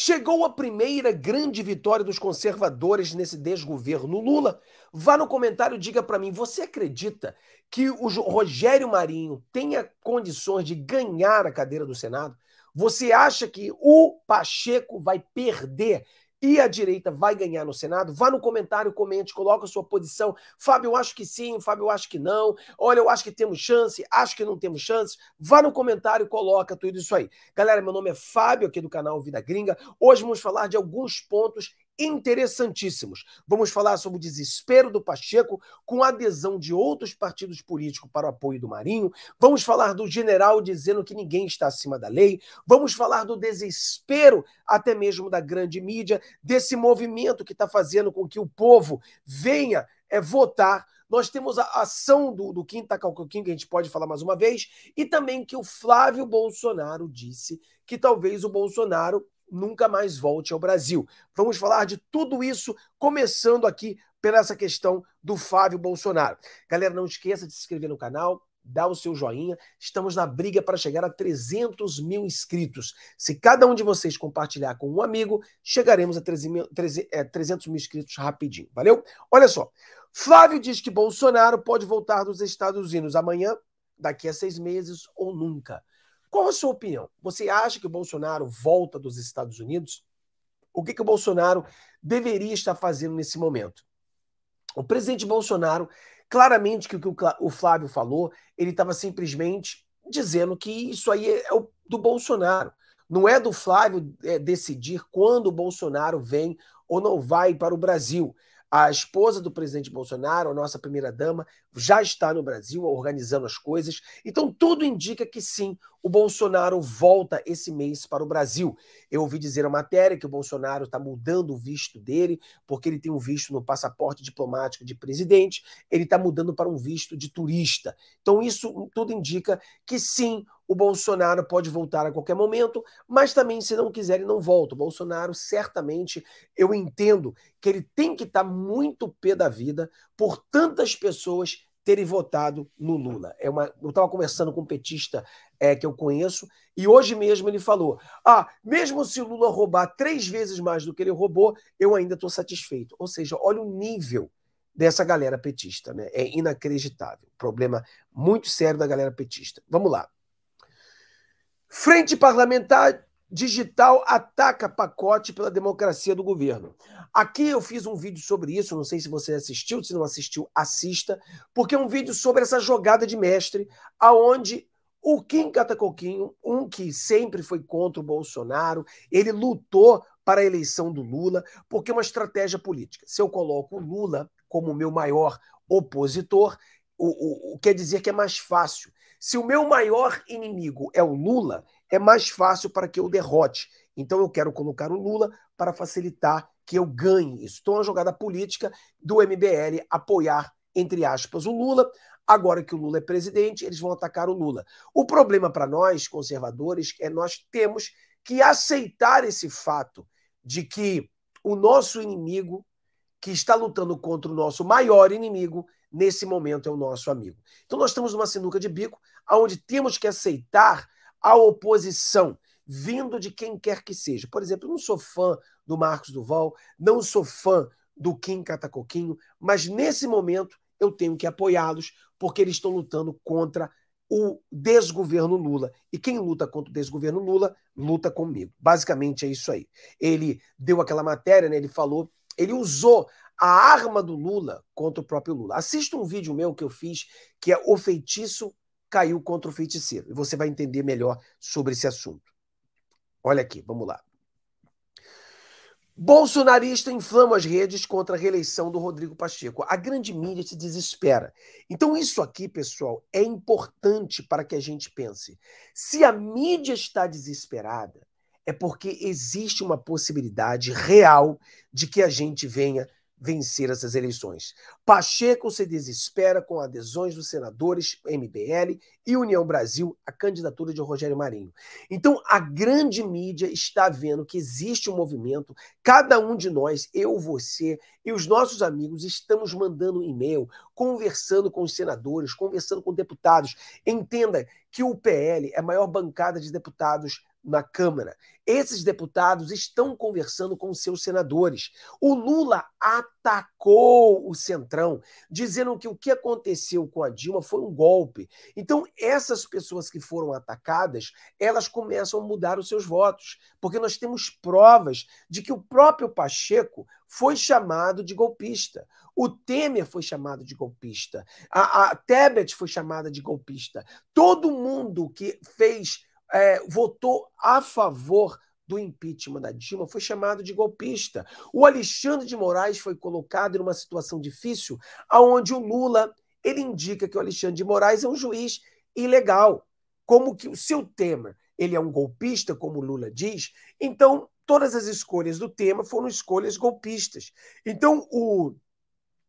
Chegou a primeira grande vitória dos conservadores nesse desgoverno Lula. Vá no comentário e diga para mim, você acredita que o Rogério Marinho tenha condições de ganhar a cadeira do Senado? Você acha que o Pacheco vai perder e a direita vai ganhar no Senado? Vá no comentário, comente, coloca a sua posição. Fábio, eu acho que sim, Fábio, eu acho que não. Olha, eu acho que temos chance, acho que não temos chance. Vá no comentário, coloca tudo isso aí. Galera, meu nome é Fábio, aqui do canal Vida Gringa. Hoje vamos falar de alguns pontos interessantíssimos. Vamos falar sobre o desespero do Pacheco com a adesão de outros partidos políticos para o apoio do Marinho. Vamos falar do general dizendo que ninguém está acima da lei. Vamos falar do desespero até mesmo da grande mídia, desse movimento que está fazendo com que o povo venha é, votar. Nós temos a ação do, do Quinta Calcoquim, que a gente pode falar mais uma vez, e também que o Flávio Bolsonaro disse que talvez o Bolsonaro nunca mais volte ao Brasil. Vamos falar de tudo isso, começando aqui pela essa questão do Fábio Bolsonaro. Galera, não esqueça de se inscrever no canal, dá o seu joinha. Estamos na briga para chegar a 300 mil inscritos. Se cada um de vocês compartilhar com um amigo, chegaremos a 300 é, mil inscritos rapidinho. Valeu? Olha só. Flávio diz que Bolsonaro pode voltar dos Estados Unidos amanhã, daqui a seis meses ou nunca. Qual a sua opinião? Você acha que o Bolsonaro volta dos Estados Unidos? O que, que o Bolsonaro deveria estar fazendo nesse momento? O presidente Bolsonaro, claramente que o que o Flávio falou, ele estava simplesmente dizendo que isso aí é do Bolsonaro. Não é do Flávio é, decidir quando o Bolsonaro vem ou não vai para o Brasil. A esposa do presidente Bolsonaro, a nossa primeira-dama, já está no Brasil organizando as coisas. Então, tudo indica que sim, o Bolsonaro volta esse mês para o Brasil. Eu ouvi dizer a matéria que o Bolsonaro está mudando o visto dele, porque ele tem um visto no passaporte diplomático de presidente, ele está mudando para um visto de turista. Então, isso tudo indica que sim, o Bolsonaro pode voltar a qualquer momento, mas também, se não quiser, ele não volta. O Bolsonaro, certamente, eu entendo que ele tem que estar tá muito pé da vida por tantas pessoas terem votado no Lula. É uma, eu estava conversando com um petista é, que eu conheço, e hoje mesmo ele falou: ah, mesmo se o Lula roubar três vezes mais do que ele roubou, eu ainda estou satisfeito. Ou seja, olha o nível dessa galera petista, né? É inacreditável. Problema muito sério da galera petista. Vamos lá. Frente parlamentar digital ataca pacote pela democracia do governo. Aqui eu fiz um vídeo sobre isso, não sei se você assistiu, se não assistiu, assista, porque é um vídeo sobre essa jogada de mestre, aonde o Kim Catacoquinho, um que sempre foi contra o Bolsonaro, ele lutou para a eleição do Lula, porque é uma estratégia política. Se eu coloco o Lula como meu maior opositor, o, o, o, quer dizer que é mais fácil se o meu maior inimigo é o Lula, é mais fácil para que eu derrote. Então eu quero colocar o Lula para facilitar que eu ganhe. Isso então, é uma jogada política do MBL apoiar, entre aspas, o Lula. Agora que o Lula é presidente, eles vão atacar o Lula. O problema para nós, conservadores, é nós temos que aceitar esse fato de que o nosso inimigo, que está lutando contra o nosso maior inimigo, nesse momento é o nosso amigo. Então nós estamos numa sinuca de bico, onde temos que aceitar a oposição vindo de quem quer que seja. Por exemplo, eu não sou fã do Marcos Duval, não sou fã do Kim Catacoquinho, mas nesse momento eu tenho que apoiá-los porque eles estão lutando contra o desgoverno Lula. E quem luta contra o desgoverno Lula, luta comigo. Basicamente é isso aí. Ele deu aquela matéria, né? ele falou, ele usou a arma do Lula contra o próprio Lula. Assista um vídeo meu que eu fiz, que é O Feitiço Caiu contra o Feiticeiro, e você vai entender melhor sobre esse assunto. Olha aqui, vamos lá. Bolsonarista inflama as redes contra a reeleição do Rodrigo Pacheco. A grande mídia se desespera. Então, isso aqui, pessoal, é importante para que a gente pense. Se a mídia está desesperada, é porque existe uma possibilidade real de que a gente venha vencer essas eleições. Pacheco se desespera com adesões dos senadores MBL e União Brasil a candidatura de Rogério Marinho. Então, a grande mídia está vendo que existe um movimento, cada um de nós, eu, você e os nossos amigos, estamos mandando e-mail, conversando com os senadores, conversando com deputados. Entenda que o PL é a maior bancada de deputados na Câmara. Esses deputados estão conversando com seus senadores. O Lula atualmente atacou o Centrão, dizendo que o que aconteceu com a Dilma foi um golpe. Então, essas pessoas que foram atacadas, elas começam a mudar os seus votos, porque nós temos provas de que o próprio Pacheco foi chamado de golpista. O Temer foi chamado de golpista. A, a Tebet foi chamada de golpista. Todo mundo que fez, é, votou a favor do impeachment da Dilma foi chamado de golpista. O Alexandre de Moraes foi colocado em uma situação difícil, aonde o Lula ele indica que o Alexandre de Moraes é um juiz ilegal, como que o seu Temer ele é um golpista, como Lula diz. Então todas as escolhas do tema foram escolhas golpistas. Então o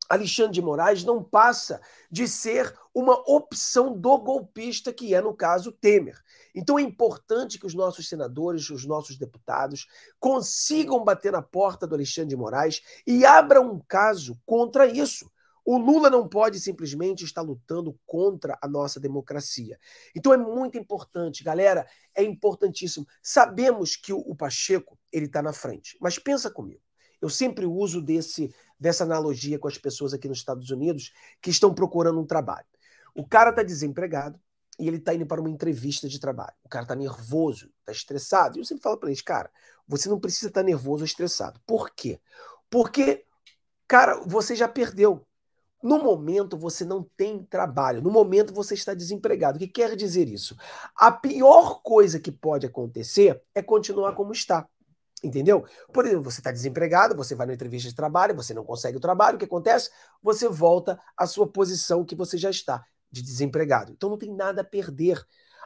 Alexandre de Moraes não passa de ser uma opção do golpista, que é, no caso, Temer. Então é importante que os nossos senadores, os nossos deputados, consigam bater na porta do Alexandre de Moraes e abram um caso contra isso. O Lula não pode simplesmente estar lutando contra a nossa democracia. Então é muito importante, galera, é importantíssimo. Sabemos que o Pacheco ele está na frente, mas pensa comigo. Eu sempre uso desse dessa analogia com as pessoas aqui nos Estados Unidos que estão procurando um trabalho. O cara está desempregado e ele está indo para uma entrevista de trabalho. O cara está nervoso, está estressado. E eu sempre falo para eles, cara, você não precisa estar tá nervoso ou estressado. Por quê? Porque, cara, você já perdeu. No momento você não tem trabalho, no momento você está desempregado. O que quer dizer isso? A pior coisa que pode acontecer é continuar como está. Entendeu? Por exemplo, você está desempregado, você vai na entrevista de trabalho, você não consegue o trabalho, o que acontece? Você volta à sua posição que você já está, de desempregado. Então não tem nada a perder.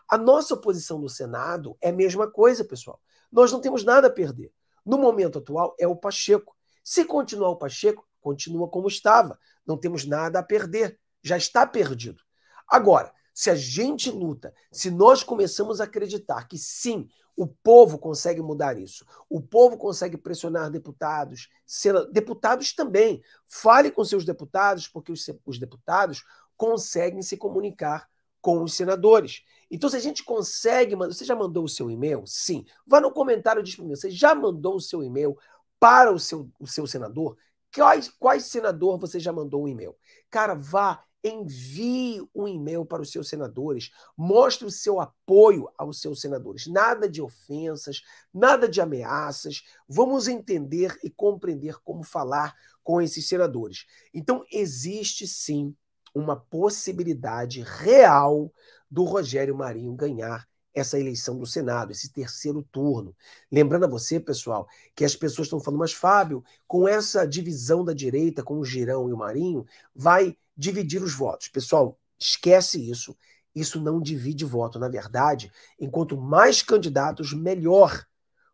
A nossa posição no Senado é a mesma coisa, pessoal. Nós não temos nada a perder. No momento atual é o Pacheco. Se continuar o Pacheco, continua como estava. Não temos nada a perder. Já está perdido. Agora, se a gente luta, se nós começamos a acreditar que sim, o povo consegue mudar isso, o povo consegue pressionar deputados, ser, deputados também. Fale com seus deputados, porque os, os deputados conseguem se comunicar com os senadores. Então, se a gente consegue, você já mandou o seu e-mail? Sim. Vá no comentário mim: Você já mandou o seu e-mail para o seu, o seu senador? Quais, quais senador você já mandou o um e-mail? Cara, vá envie um e-mail para os seus senadores, mostre o seu apoio aos seus senadores. Nada de ofensas, nada de ameaças. Vamos entender e compreender como falar com esses senadores. Então, existe sim uma possibilidade real do Rogério Marinho ganhar essa eleição do Senado, esse terceiro turno. Lembrando a você, pessoal, que as pessoas estão falando, mas Fábio, com essa divisão da direita, com o Girão e o Marinho, vai dividir os votos. Pessoal, esquece isso. Isso não divide voto. Na verdade, enquanto mais candidatos, melhor.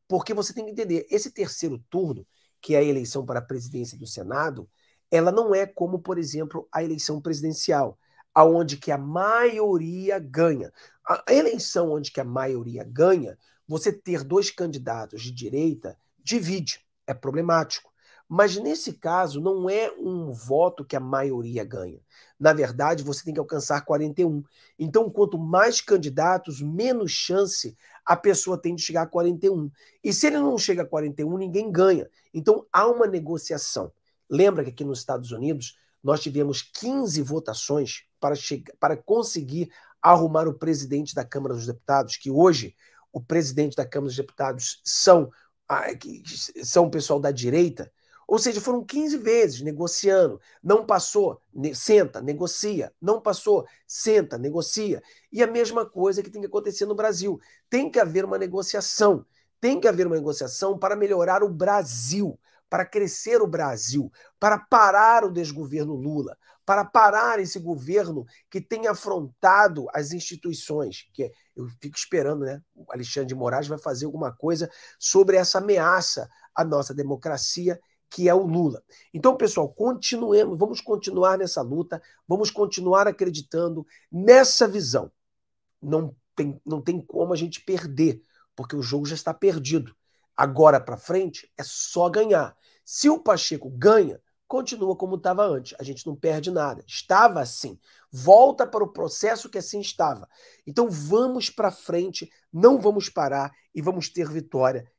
Porque você tem que entender: esse terceiro turno, que é a eleição para a presidência do Senado, ela não é como, por exemplo, a eleição presidencial, aonde que a maioria ganha. A eleição onde que a maioria ganha, você ter dois candidatos de direita divide, é problemático. Mas nesse caso, não é um voto que a maioria ganha. Na verdade, você tem que alcançar 41. Então, quanto mais candidatos, menos chance a pessoa tem de chegar a 41. E se ele não chega a 41, ninguém ganha. Então, há uma negociação. Lembra que aqui nos Estados Unidos nós tivemos 15 votações para, chegar, para conseguir arrumar o presidente da Câmara dos Deputados, que hoje o presidente da Câmara dos Deputados são, ah, são o pessoal da direita, ou seja, foram 15 vezes negociando, não passou, ne senta, negocia, não passou, senta, negocia. E a mesma coisa que tem que acontecer no Brasil. Tem que haver uma negociação, tem que haver uma negociação para melhorar o Brasil, para crescer o Brasil, para parar o desgoverno Lula, para parar esse governo que tem afrontado as instituições, que é, eu fico esperando, né? O Alexandre de Moraes vai fazer alguma coisa sobre essa ameaça à nossa democracia que é o Lula. Então, pessoal, continuemos, vamos continuar nessa luta, vamos continuar acreditando nessa visão. Não tem, não tem como a gente perder, porque o jogo já está perdido. Agora para frente é só ganhar. Se o Pacheco ganha, continua como estava antes. A gente não perde nada. Estava assim. Volta para o processo que assim estava. Então vamos para frente, não vamos parar e vamos ter vitória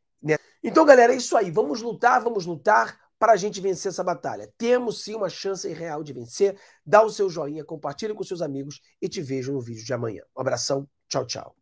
então, galera, é isso aí. Vamos lutar, vamos lutar para a gente vencer essa batalha. Temos sim uma chance real de vencer. Dá o seu joinha, compartilhe com seus amigos e te vejo no vídeo de amanhã. Um abração, tchau, tchau.